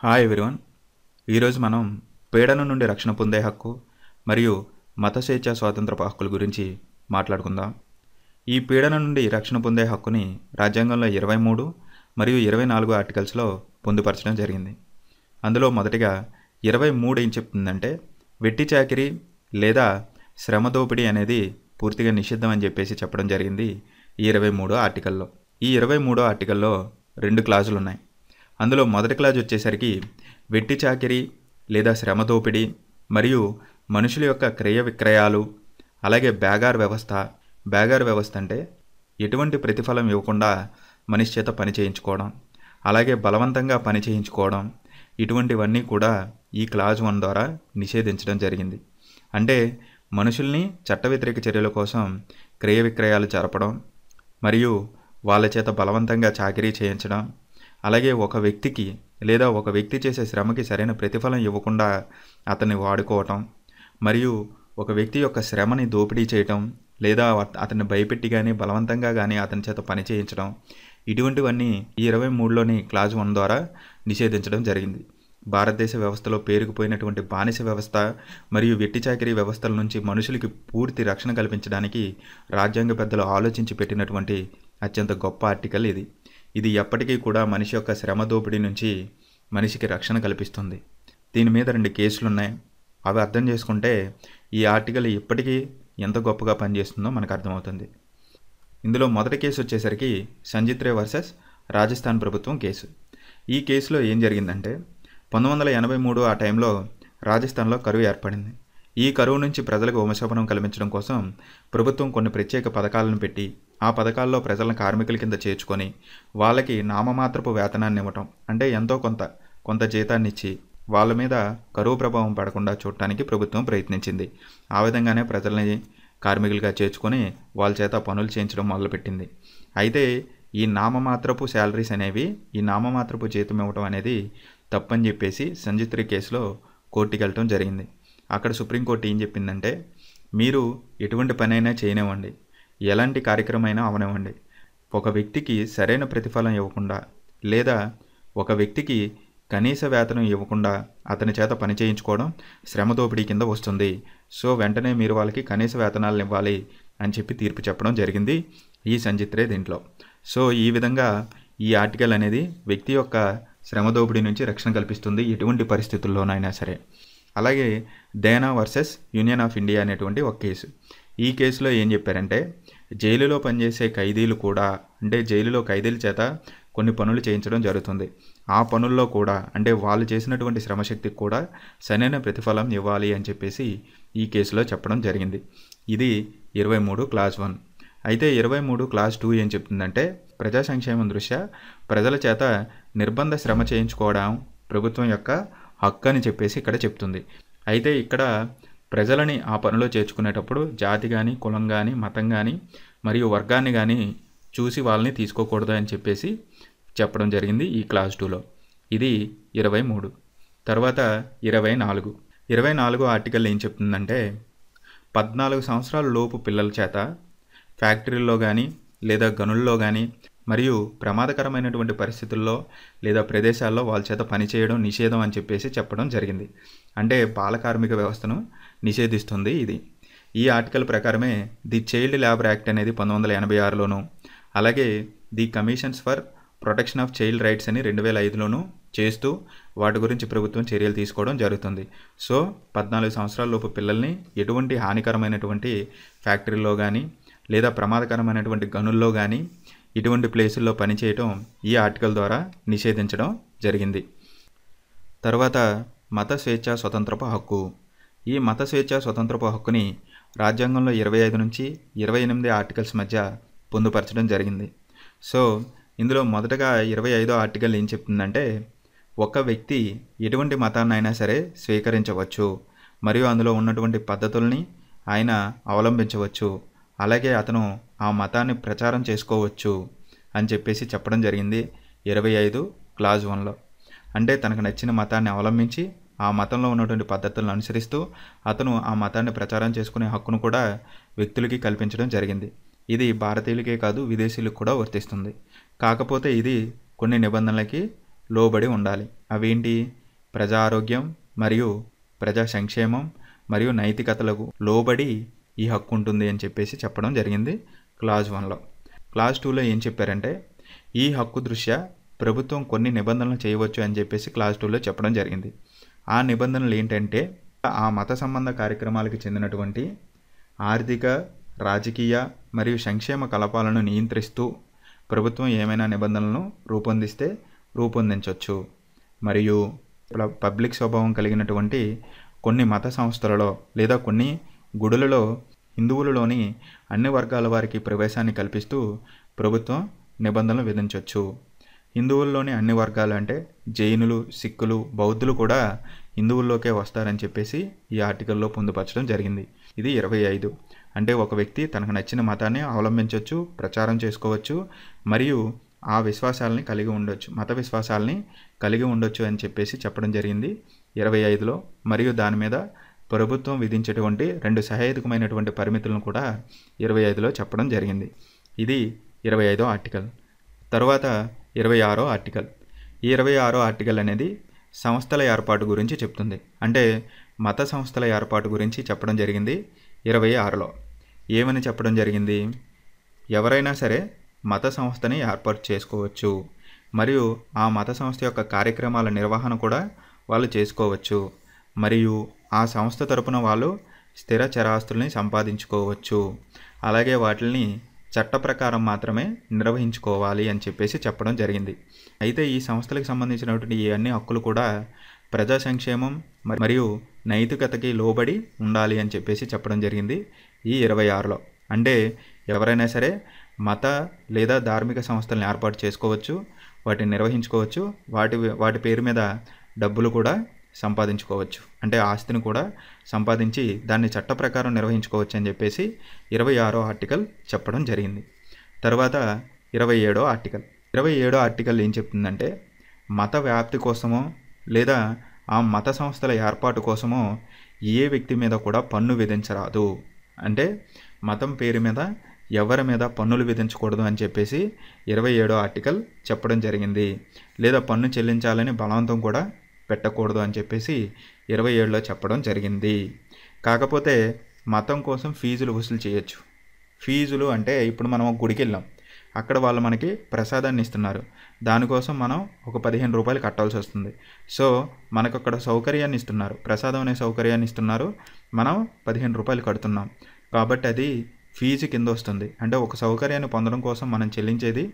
hi everyone ఈరోజు మనం పీడన నుండి రక్షణ పొందే హక్కు మరియు మత స్వేచ్ఛ స్వాతంత్రపు హక్కుల గురించి మాట్లాడుకుందాం ఈ పీడన నుండి రక్షణ పొందే హక్కుని రాజ్యాంగంలో ఇరవై మూడు మరియు ఇరవై నాలుగు ఆర్టికల్స్లో పొందుపరచడం జరిగింది అందులో మొదటిగా ఇరవై మూడు ఏం చెప్తుందంటే వెట్టి చాకిరి లేదా శ్రమ దోపిడీ అనేది పూర్తిగా నిషిద్ధం అని చెప్పేసి చెప్పడం జరిగింది ఈ ఇరవై మూడో ఆర్టికల్లో ఈ ఇరవై మూడో ఆర్టికల్లో రెండు క్లాజులు ఉన్నాయి అందులో మొదటి క్లాజ్ వచ్చేసరికి వెట్టి చాకిరి లేదా శ్రమ దోపిడీ మరియు మనుషుల యొక్క క్రయ విక్రయాలు అలాగే బ్యాగార్ వ్యవస్థ బ్యాగార్ వ్యవస్థ అంటే ఎటువంటి ప్రతిఫలం ఇవ్వకుండా మనిషి చేత పని చేయించుకోవడం అలాగే బలవంతంగా పని చేయించుకోవడం ఇటువంటివన్నీ కూడా ఈ క్లాజ్ వన్ ద్వారా నిషేధించడం జరిగింది అంటే మనుషుల్ని చట్ట వ్యతిరేక చర్యల కోసం క్రయ విక్రయాలు జరపడం మరియు వాళ్ళ చేత బలవంతంగా చాకరీ చేయించడం అలాగే ఒక వ్యక్తికి లేదా ఒక వ్యక్తి చేసే శ్రమకి సరైన ప్రతిఫలం ఇవ్వకుండా అతన్ని వాడుకోవటం మరియు ఒక వ్యక్తి యొక్క శ్రమని దోపిడీ చేయటం లేదా అతన్ని భయపెట్టి కానీ బలవంతంగా కానీ అతని చేత పని చేయించడం ఇటువంటివన్నీ ఇరవై మూడులోని క్లాజ్ వన్ ద్వారా నిషేధించడం జరిగింది భారతదేశ వ్యవస్థలో పేరుకుపోయినటువంటి బానిస వ్యవస్థ మరియు వెట్టి చాకరీ వ్యవస్థల నుంచి మనుషులకి పూర్తి రక్షణ కల్పించడానికి రాజ్యాంగ పెద్దలు ఆలోచించి పెట్టినటువంటి అత్యంత గొప్ప ఆర్టికల్ ఇది ఇది ఎప్పటికీ కూడా మనిషి యొక్క శ్రమ దోపిడీ నుంచి మనిషికి రక్షణ కల్పిస్తుంది దీని మీద రెండు కేసులు ఉన్నాయి అవి అర్థం చేసుకుంటే ఈ ఆర్టికల్ ఇప్పటికీ ఎంత గొప్పగా పనిచేస్తుందో మనకు అర్థమవుతుంది ఇందులో మొదటి కేసు వచ్చేసరికి సంజిత్రే వర్సెస్ రాజస్థాన్ ప్రభుత్వం కేసు ఈ కేసులో ఏం జరిగిందంటే పంతొమ్మిది వందల ఎనభై మూడు ఆ టైంలో రాజస్థాన్లో కరువు ఏర్పడింది ఈ కరువు నుంచి ప్రజలకు ఉపశమనం కల్పించడం కోసం ప్రభుత్వం కొన్ని ప్రత్యేక పథకాలను పెట్టి ఆ పథకాల్లో ప్రజలను కార్మికుల కింద చేర్చుకొని వాళ్ళకి నామమాత్రపు వేతనాన్ని ఇవ్వటం అంటే ఎంతో కొంత కొంత జీతాన్ని ఇచ్చి వాళ్ళ మీద కరువు ప్రభావం పడకుండా చూడటానికి ప్రభుత్వం ప్రయత్నించింది ఆ విధంగానే ప్రజల్ని కార్మికులుగా చేర్చుకొని వాళ్ళ చేత పనులు చేయించడం మొదలుపెట్టింది అయితే ఈ నామమాత్రపు శాలరీస్ అనేవి ఈ నామమాత్రపు జీతం ఇవ్వటం అనేది తప్పని చెప్పేసి సంజిత్రి కేసులో కోర్టుకి వెళ్ళటం జరిగింది అక్కడ సుప్రీంకోర్టు ఏం చెప్పిందంటే మీరు ఎటువంటి పనైనా చేయనివ్వండి ఎలాంటి కార్యక్రమైనా అవనివ్వండి ఒక వ్యక్తికి సరైన ప్రతిఫలం ఇవ్వకుండా లేదా ఒక వ్యక్తికి కనీస వేతనం ఇవ్వకుండా అతని చేత పని చేయించుకోవడం శ్రమ దోపిడీ కింద వస్తుంది సో వెంటనే మీరు వాళ్ళకి కనీస వేతనాలను ఇవ్వాలి అని చెప్పి తీర్పు చెప్పడం జరిగింది ఈ సంజిత్రే దీంట్లో సో ఈ విధంగా ఈ ఆర్టికల్ అనేది వ్యక్తి యొక్క శ్రమ దోపిడీ నుంచి రక్షణ కల్పిస్తుంది ఎటువంటి పరిస్థితుల్లోనైనా సరే అలాగే డేనా వర్సెస్ యూనియన్ ఆఫ్ ఇండియా అనేటువంటి ఒక కేసు ఈ కేసులో ఏం చెప్పారంటే జైలులో పనిచేసే ఖైదీలు కూడా అంటే జైలులో ఖైదీల చేత కొన్ని పనులు చేయించడం జరుగుతుంది ఆ పనుల్లో కూడా అంటే వాళ్ళు చేసినటువంటి శ్రమశక్తికి కూడా సరైన ప్రతిఫలం ఇవ్వాలి అని చెప్పేసి ఈ కేసులో చెప్పడం జరిగింది ఇది ఇరవై మూడు క్లాస్ వన్ అయితే ఇరవై మూడు క్లాస్ టూ ఏం చెప్తుందంటే ప్రజా సంక్షేమం దృష్ట్యా ప్రజల చేత నిర్బంధ శ్రమ చేయించుకోవడం ప్రభుత్వం యొక్క హక్కు అని చెప్పేసి ఇక్కడ చెప్తుంది అయితే ఇక్కడ ప్రజలని ఆ పనిలో చేర్చుకునేటప్పుడు జాతి కానీ కులం కానీ మతం కానీ మరియు వర్గాన్ని కానీ చూసి వాళ్ళని తీసుకోకూడదు అని చెప్పేసి చెప్పడం జరిగింది ఈ క్లాస్ టూలో ఇది ఇరవై మూడు తర్వాత ఇరవై నాలుగు ఇరవై నాలుగు ఆర్టికల్ ఏం చెప్తుందంటే పద్నాలుగు సంవత్సరాల లోపు పిల్లల చేత ఫ్యాక్టరీల్లో కానీ లేదా గనుల్లో కానీ మరియు ప్రమాదకరమైనటువంటి పరిస్థితుల్లో లేదా ప్రదేశాల్లో వాళ్ళ చేత పనిచేయడం నిషేధం అని చెప్పేసి చెప్పడం జరిగింది అంటే బాల వ్యవస్థను నిషేధిస్తుంది ఇది ఈ ఆర్టికల్ ప్రకారమే ది చైల్డ్ ల్యాబర్ యాక్ట్ అనేది పంతొమ్మిది వందల ఎనభై ఆరులోను అలాగే the commissions for protection of child rights అని రెండు వేల ఐదులోను చేస్తూ వాటి గురించి ప్రభుత్వం చర్యలు తీసుకోవడం జరుగుతుంది సో పద్నాలుగు సంవత్సరాల లోపు పిల్లల్ని ఎటువంటి హానికరమైనటువంటి ఫ్యాక్టరీలో కానీ లేదా ప్రమాదకరమైనటువంటి గనుల్లో కానీ ఇటువంటి ప్లేసుల్లో పనిచేయటం ఈ ఆర్టికల్ ద్వారా నిషేధించడం జరిగింది తర్వాత మత స్వేచ్ఛ స్వతంత్రపు హక్కు ఈ మత స్వేచ్ఛ స్వతంత్రపు హక్కుని రాజ్యాంగంలో ఇరవై ఐదు నుంచి ఇరవై ఎనిమిది ఆర్టికల్స్ మధ్య పొందుపరచడం జరిగింది సో ఇందులో మొదటగా ఇరవై ఐదో ఆర్టికల్ ఏం చెప్తుందంటే ఒక వ్యక్తి ఎటువంటి మతాన్నైనా సరే స్వీకరించవచ్చు మరియు అందులో ఉన్నటువంటి పద్ధతుల్ని ఆయన అవలంబించవచ్చు అలాగే అతను ఆ మతాన్ని ప్రచారం చేసుకోవచ్చు అని చెప్పేసి చెప్పడం జరిగింది ఇరవై ఐదు క్లాజ్ వన్లో అంటే తనకు నచ్చిన మతాన్ని అవలంబించి ఆ మతంలో ఉన్నటువంటి పద్ధతులను అనుసరిస్తూ అతను ఆ మతాన్ని ప్రచారం చేసుకునే హక్కును కూడా వ్యక్తులకి కల్పించడం జరిగింది ఇది భారతీయులకే కాదు విదేశీయులకు కూడా వర్తిస్తుంది కాకపోతే ఇది కొన్ని నిబంధనలకి లోబడి ఉండాలి అవేంటి ప్రజా ఆరోగ్యం మరియు ప్రజా సంక్షేమం మరియు నైతికతలకు లోబడి ఈ హక్కు ఉంటుంది అని చెప్పేసి చెప్పడం జరిగింది క్లాజ్ వన్లో క్లాజ్ టూలో ఏం చెప్పారంటే ఈ హక్కు దృష్ట్యా ప్రభుత్వం కొన్ని నిబంధనలు చేయవచ్చు అని చెప్పేసి క్లాజ్ టూలో చెప్పడం జరిగింది ఆ నిబంధనలు ఏంటంటే ఆ మత సంబంధ కార్యక్రమాలకు చెందినటువంటి ఆర్థిక రాజకీయ మరియు సంక్షేమ కలపాలను నియంత్రిస్తూ ప్రభుత్వం ఏమైనా నిబంధనలను రూపొందిస్తే రూపొందించవచ్చు మరియు పబ్లిక్ స్వభావం కలిగినటువంటి కొన్ని మత సంస్థలలో లేదా కొన్ని గుడులలో హిందువులలోని అన్ని వర్గాల వారికి ప్రవేశాన్ని కల్పిస్తూ ప్రభుత్వం నిబంధనలు విధించవచ్చు హిందువుల్లోని అన్ని వర్గాలు అంటే జైనులు సిక్కులు బౌద్ధులు కూడా హిందువుల్లోకే వస్తారని చెప్పేసి ఈ ఆర్టికల్లో పొందుపరచడం జరిగింది ఇది ఇరవై ఐదు అంటే ఒక వ్యక్తి తనకు నచ్చిన మతాన్ని అవలంబించవచ్చు ప్రచారం చేసుకోవచ్చు మరియు ఆ విశ్వాసాలని కలిగి ఉండొచ్చు మత విశ్వాసాలని కలిగి ఉండొచ్చు అని చెప్పేసి చెప్పడం జరిగింది ఇరవై ఐదులో మరియు దాని మీద ప్రభుత్వం విధించేటువంటి రెండు సహేతుకమైనటువంటి పరిమితులను కూడా ఇరవై ఐదులో చెప్పడం జరిగింది ఇది ఇరవై ఐదో ఆర్టికల్ తర్వాత ఇరవై ఆరో ఆర్టికల్ ఈ ఇరవై ఆరో ఆర్టికల్ అనేది సంస్థల ఏర్పాటు గురించి చెప్తుంది అంటే మత సంస్థల ఏర్పాటు గురించి చెప్పడం జరిగింది ఇరవై ఆరులో ఏమని చెప్పడం జరిగింది ఎవరైనా సరే మత సంస్థని ఏర్పాటు చేసుకోవచ్చు మరియు ఆ మత సంస్థ యొక్క కార్యక్రమాల నిర్వహణ కూడా వాళ్ళు చేసుకోవచ్చు మరియు ఆ సంస్థ తరపున వాళ్ళు స్థిర చరాస్తుల్ని సంపాదించుకోవచ్చు అలాగే వాటిని చట్ట ప్రకారం మాత్రమే నిర్వహించుకోవాలి అని చెప్పేసి చెప్పడం జరిగింది అయితే ఈ సంస్థలకు సంబంధించినటువంటి ఈ అన్ని హక్కులు కూడా ప్రజా సంక్షేమం మరియు నైతికతకి లోబడి ఉండాలి అని చెప్పేసి చెప్పడం జరిగింది ఈ ఇరవై ఆరులో అంటే ఎవరైనా సరే మత లేదా ధార్మిక సంస్థలను ఏర్పాటు చేసుకోవచ్చు వాటిని నిర్వహించుకోవచ్చు వాటి వాటి పేరు మీద డబ్బులు కూడా సంపాదించుకోవచ్చు అంటే ఆస్తిని కూడా సంపాదించి దాన్ని చట్ట ప్రకారం నిర్వహించుకోవచ్చు అని చెప్పేసి ఇరవై ఆరో ఆర్టికల్ చెప్పడం జరిగింది తర్వాత ఇరవై ఏడో ఆర్టికల్ ఇరవై ఏడో ఆర్టికల్ ఏం చెప్తుందంటే మత వ్యాప్తి కోసమో లేదా ఆ మత సంస్థల ఏర్పాటు కోసమో ఏ వ్యక్తి మీద కూడా పన్ను విధించరాదు అంటే మతం పేరు మీద ఎవరి మీద పన్నులు విధించకూడదు అని చెప్పేసి ఇరవై ఏడో ఆర్టికల్ చెప్పడం జరిగింది లేదా పన్ను చెల్లించాలని బలవంతం కూడా పెట్టకూడదు అని చెప్పేసి ఇరవై ఏడులో చెప్పడం జరిగింది కాకపోతే మతం కోసం ఫీజులు వసూలు చేయొచ్చు ఫీజులు అంటే ఇప్పుడు మనం గుడికి వెళ్ళాం అక్కడ వాళ్ళు మనకి ప్రసాదాన్ని ఇస్తున్నారు దానికోసం మనం ఒక పదిహేను రూపాయలు కట్టాల్సి వస్తుంది సో మనకు అక్కడ సౌకర్యాన్ని ఇస్తున్నారు ప్రసాదం అనే సౌకర్యాన్ని ఇస్తున్నారు మనం పదిహేను రూపాయలు కడుతున్నాం కాబట్టి అది ఫీజు కింద వస్తుంది అంటే ఒక సౌకర్యాన్ని పొందడం కోసం మనం చెల్లించేది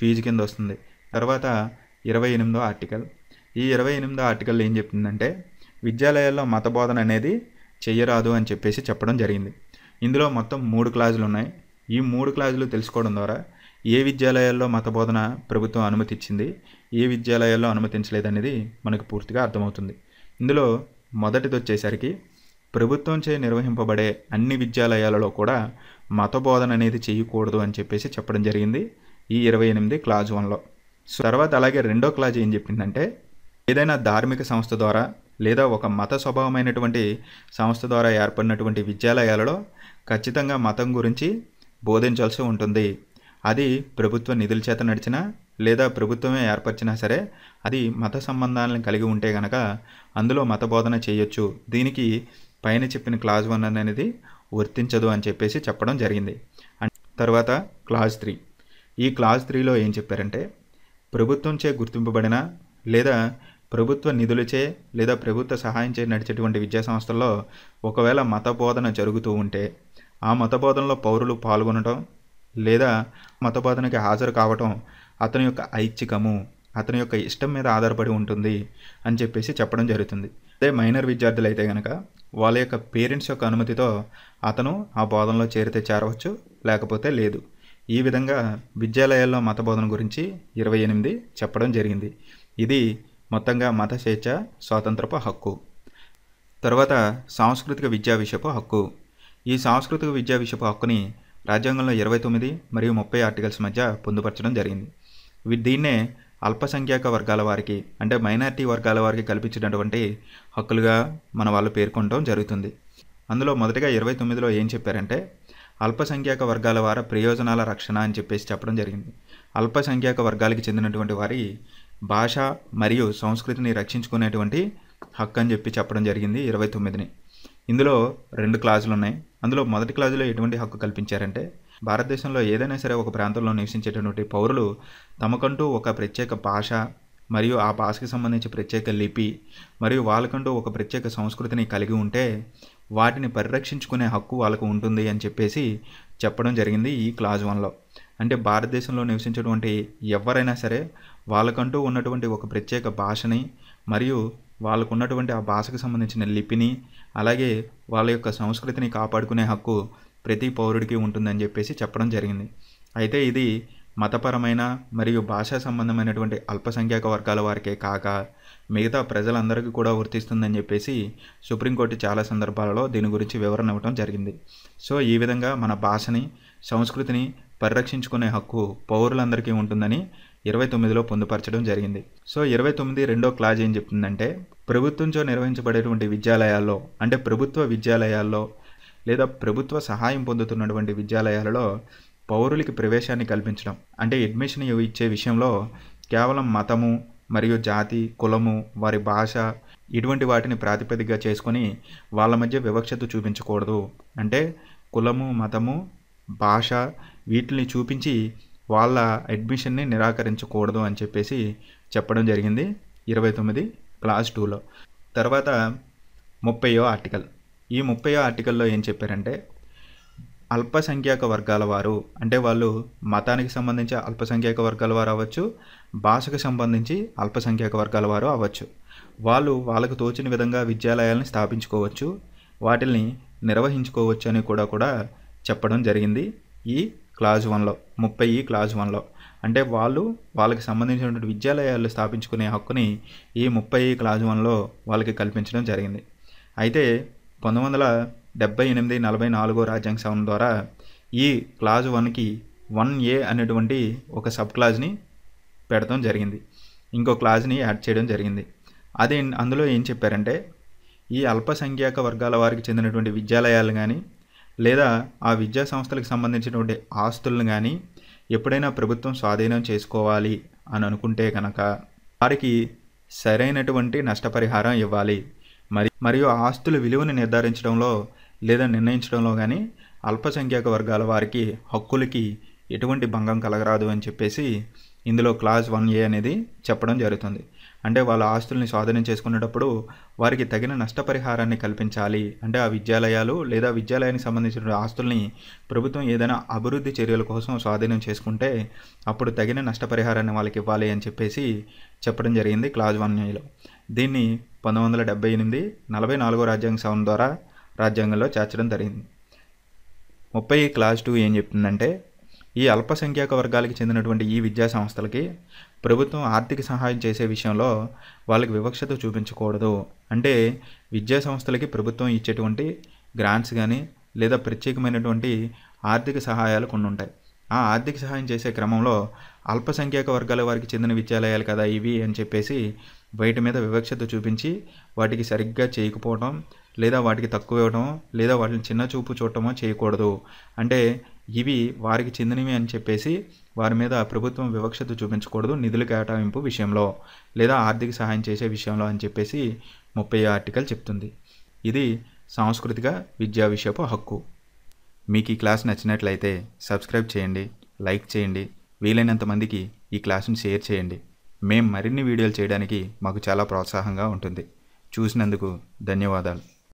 ఫీజు కింద వస్తుంది తర్వాత ఇరవై ఎనిమిదో ఆర్టికల్ ఈ ఇరవై ఎనిమిదో ఆర్టికల్ ఏం చెప్తుందంటే విద్యాలయాల్లో మత బోధన అనేది చెయ్యరాదు అని చెప్పేసి చెప్పడం జరిగింది ఇందులో మొత్తం మూడు క్లాజులు ఉన్నాయి ఈ మూడు క్లాజులు తెలుసుకోవడం ద్వారా ఏ విద్యాలయాల్లో మత బోధన ప్రభుత్వం అనుమతించింది ఏ విద్యాలయాల్లో అనుమతించలేదనేది మనకు పూర్తిగా అర్థమవుతుంది ఇందులో మొదటిది వచ్చేసరికి ప్రభుత్వంచే నిర్వహింపబడే అన్ని విద్యాలయాలలో కూడా మత బోధన అనేది చేయకూడదు అని చెప్పేసి చెప్పడం జరిగింది ఈ ఇరవై ఎనిమిది క్లాజ్ వన్లో తర్వాత అలాగే రెండో క్లాజ్ ఏం చెప్పిందంటే ఏదైనా ధార్మిక సంస్థ ద్వారా లేదా ఒక మత స్వభావమైనటువంటి సంస్థ ద్వారా ఏర్పడినటువంటి విద్యాలయాలలో ఖచ్చితంగా మతం గురించి బోధించాల్సి ఉంటుంది అది ప్రభుత్వ నిధుల చేత నడిచినా లేదా ప్రభుత్వమే ఏర్పరిచినా సరే అది మత సంబంధాలను కలిగి ఉంటే గనక అందులో మత బోధన చేయొచ్చు దీనికి పైన చెప్పిన క్లాజ్ వన్ అనేది వర్తించదు అని చెప్పేసి చెప్పడం జరిగింది తర్వాత క్లాజ్ త్రీ ఈ క్లాజ్ త్రీలో ఏం చెప్పారంటే ప్రభుత్వంచే గుర్తింపబడిన లేదా ప్రభుత్వ నిధులచే లేదా ప్రభుత్వ సహాయంచే నడిచేటువంటి విద్యా సంస్థల్లో ఒకవేళ మత బోధన జరుగుతూ ఉంటే ఆ మత బోధనలో పౌరులు పాల్గొనడం లేదా మత బోధనకి హాజరు కావటం అతని యొక్క ఐచ్ఛికము అతని యొక్క ఇష్టం మీద ఆధారపడి ఉంటుంది అని చెప్పేసి చెప్పడం జరుగుతుంది అదే మైనర్ విద్యార్థులు అయితే కనుక వాళ్ళ యొక్క పేరెంట్స్ యొక్క అనుమతితో అతను ఆ బోధనలో చేరితే చేరవచ్చు లేకపోతే లేదు ఈ విధంగా విద్యాలయాల్లో మత బోధన గురించి ఇరవై ఎనిమిది చెప్పడం జరిగింది ఇది మొత్తంగా మత స్వేచ్ఛ స్వాతంత్రపు హక్కు తర్వాత సాంస్కృతిక విద్యా విషయపు హక్కు ఈ సాంస్కృతిక విద్యా విషయపు హక్కుని రాజ్యాంగంలో ఇరవై తొమ్మిది మరియు ముప్పై ఆర్టికల్స్ మధ్య పొందుపరచడం జరిగింది దీన్నే అల్పసంఖ్యాక వర్గాల వారికి అంటే మైనార్టీ వర్గాల వారికి కల్పించినటువంటి హక్కులుగా మన వాళ్ళు పేర్కొనడం జరుగుతుంది అందులో మొదటగా ఇరవై తొమ్మిదిలో ఏం చెప్పారంటే అల్పసంఖ్యాక వర్గాల వారి ప్రయోజనాల రక్షణ అని చెప్పేసి చెప్పడం జరిగింది అల్పసంఖ్యాక వర్గాలకి చెందినటువంటి వారి భాష మరియు సంస్కృతిని రక్షించుకునేటువంటి హక్కు అని చెప్పి చెప్పడం జరిగింది ఇరవై తొమ్మిదిని ఇందులో రెండు క్లాజులు ఉన్నాయి అందులో మొదటి క్లాజులో ఎటువంటి హక్కు కల్పించారంటే భారతదేశంలో ఏదైనా సరే ఒక ప్రాంతంలో నివసించేటటువంటి పౌరులు తమకంటూ ఒక ప్రత్యేక భాష మరియు ఆ భాషకి సంబంధించి ప్రత్యేక లిపి మరియు వాళ్ళకంటూ ఒక ప్రత్యేక సంస్కృతిని కలిగి ఉంటే వాటిని పరిరక్షించుకునే హక్కు వాళ్ళకు ఉంటుంది అని చెప్పేసి చెప్పడం జరిగింది ఈ క్లాజ్ వన్లో అంటే భారతదేశంలో నివసించేటువంటి ఎవరైనా సరే వాళ్ళకంటూ ఉన్నటువంటి ఒక ప్రత్యేక భాషని మరియు వాళ్ళకు ఉన్నటువంటి ఆ భాషకు సంబంధించిన లిపిని అలాగే వాళ్ళ యొక్క సంస్కృతిని కాపాడుకునే హక్కు ప్రతి పౌరుడికి ఉంటుందని చెప్పేసి చెప్పడం జరిగింది అయితే ఇది మతపరమైన మరియు భాషా సంబంధమైనటువంటి అల్పసంఖ్యాక వర్గాల వారికే కాక మిగతా ప్రజలందరికీ కూడా వర్తిస్తుందని చెప్పేసి సుప్రీంకోర్టు చాలా సందర్భాలలో దీని గురించి వివరణ ఇవ్వడం జరిగింది సో ఈ విధంగా మన భాషని సంస్కృతిని పరిరక్షించుకునే హక్కు పౌరులందరికీ ఉంటుందని ఇరవై తొమ్మిదిలో పొందుపరచడం జరిగింది సో ఇరవై తొమ్మిది రెండో క్లాజ్ ఏం చెప్తుందంటే ప్రభుత్వంతో నిర్వహించబడేటువంటి విద్యాలయాల్లో అంటే ప్రభుత్వ విద్యాలయాల్లో లేదా ప్రభుత్వ సహాయం పొందుతున్నటువంటి విద్యాలయాలలో పౌరులకి ప్రవేశాన్ని కల్పించడం అంటే అడ్మిషన్ ఇచ్చే విషయంలో కేవలం మతము మరియు జాతి కులము వారి భాష ఇటువంటి వాటిని ప్రాతిపదికగా చేసుకొని వాళ్ళ మధ్య వివక్షత చూపించకూడదు అంటే కులము మతము భాష వీటిని చూపించి వాళ్ళ అడ్మిషన్ని నిరాకరించకూడదు అని చెప్పేసి చెప్పడం జరిగింది ఇరవై తొమ్మిది క్లాస్ టూలో తర్వాత ముప్పయో ఆర్టికల్ ఈ ముప్పయో ఆర్టికల్లో ఏం చెప్పారంటే అల్పసంఖ్యాక వర్గాల వారు అంటే వాళ్ళు మతానికి సంబంధించి అల్పసంఖ్యాక వర్గాల వారు అవ్వచ్చు భాషకు సంబంధించి అల్పసంఖ్యాక వర్గాల వారు అవ్వచ్చు వాళ్ళు వాళ్ళకు తోచిన విధంగా విద్యాలయాలను స్థాపించుకోవచ్చు వాటిల్ని నిర్వహించుకోవచ్చు అని కూడా కూడా చెప్పడం జరిగింది ఈ క్లాజ్ వన్లో ముప్పై ఈ క్లాజ్ వన్లో అంటే వాళ్ళు వాళ్ళకి సంబంధించినటువంటి విద్యాలయాలు స్థాపించుకునే హక్కుని ఈ ముప్పై క్లాజ్ వన్లో వాళ్ళకి కల్పించడం జరిగింది అయితే పంతొమ్మిది వందల డెబ్బై ఎనిమిది నలభై నాలుగో రాజ్యాంగ సవరణ ద్వారా ఈ క్లాజ్ వన్కి వన్ ఏ అనేటువంటి ఒక సబ్ క్లాజ్ని పెడతాం జరిగింది ఇంకో క్లాజ్ని యాడ్ చేయడం జరిగింది అదే అందులో ఏం చెప్పారంటే ఈ అల్పసంఖ్యాక వర్గాల వారికి చెందినటువంటి విద్యాలయాలు కానీ లేదా ఆ విద్యా సంస్థలకు సంబంధించినటువంటి ఆస్తులను కానీ ఎప్పుడైనా ప్రభుత్వం స్వాధీనం చేసుకోవాలి అని అనుకుంటే కనుక వారికి సరైనటువంటి నష్టపరిహారం ఇవ్వాలి మరి మరియు ఆస్తుల విలువను నిర్ధారించడంలో లేదా నిర్ణయించడంలో కానీ అల్పసంఖ్యాక వర్గాల వారికి హక్కులకి ఎటువంటి భంగం కలగరాదు అని చెప్పేసి ఇందులో క్లాస్ వన్ ఏ అనేది చెప్పడం జరుగుతుంది అంటే వాళ్ళ ఆస్తుల్ని స్వాధీనం చేసుకునేటప్పుడు వారికి తగిన నష్టపరిహారాన్ని కల్పించాలి అంటే ఆ విద్యాలయాలు లేదా విద్యాలయానికి సంబంధించిన ఆస్తుల్ని ప్రభుత్వం ఏదైనా అభివృద్ధి చర్యల కోసం స్వాధీనం చేసుకుంటే అప్పుడు తగిన నష్టపరిహారాన్ని వాళ్ళకి ఇవ్వాలి అని చెప్పేసి చెప్పడం జరిగింది క్లాజ్ వన్ ఏలో దీన్ని పంతొమ్మిది వందల డెబ్బై ఎనిమిది నలభై నాలుగో రాజ్యాంగ సవరణ ద్వారా రాజ్యాంగంలో చేర్చడం జరిగింది ముప్పై క్లాజ్ టూ ఏం చెప్తుందంటే ఈ అల్పసంఖ్యాక వర్గాలకు చెందినటువంటి ఈ విద్యా సంస్థలకి ప్రభుత్వం ఆర్థిక సహాయం చేసే విషయంలో వాళ్ళకి వివక్షత చూపించకూడదు అంటే విద్యా సంస్థలకి ప్రభుత్వం ఇచ్చేటువంటి గ్రాంట్స్ కానీ లేదా ప్రత్యేకమైనటువంటి ఆర్థిక సహాయాలు కొన్ని ఉంటాయి ఆ ఆర్థిక సహాయం చేసే క్రమంలో అల్పసంఖ్యాక వర్గాల వారికి చెందిన విద్యాలయాలు కదా ఇవి అని చెప్పేసి వాటి మీద వివక్షత చూపించి వాటికి సరిగ్గా చేయకపోవడం లేదా వాటికి తక్కువ ఇవ్వడం లేదా వాటిని చిన్న చూపు చూడటమో చేయకూడదు అంటే ఇవి వారికి చెందినవి అని చెప్పేసి వారి మీద ప్రభుత్వం వివక్షత చూపించకూడదు నిధుల కేటాయింపు విషయంలో లేదా ఆర్థిక సహాయం చేసే విషయంలో అని చెప్పేసి ముప్పై ఆర్టికల్ చెప్తుంది ఇది సాంస్కృతిక విద్యా విషయపు హక్కు మీకు ఈ క్లాస్ నచ్చినట్లయితే సబ్స్క్రైబ్ చేయండి లైక్ చేయండి వీలైనంత మందికి ఈ క్లాస్ని షేర్ చేయండి మేము మరిన్ని వీడియోలు చేయడానికి మాకు చాలా ప్రోత్సాహంగా ఉంటుంది చూసినందుకు ధన్యవాదాలు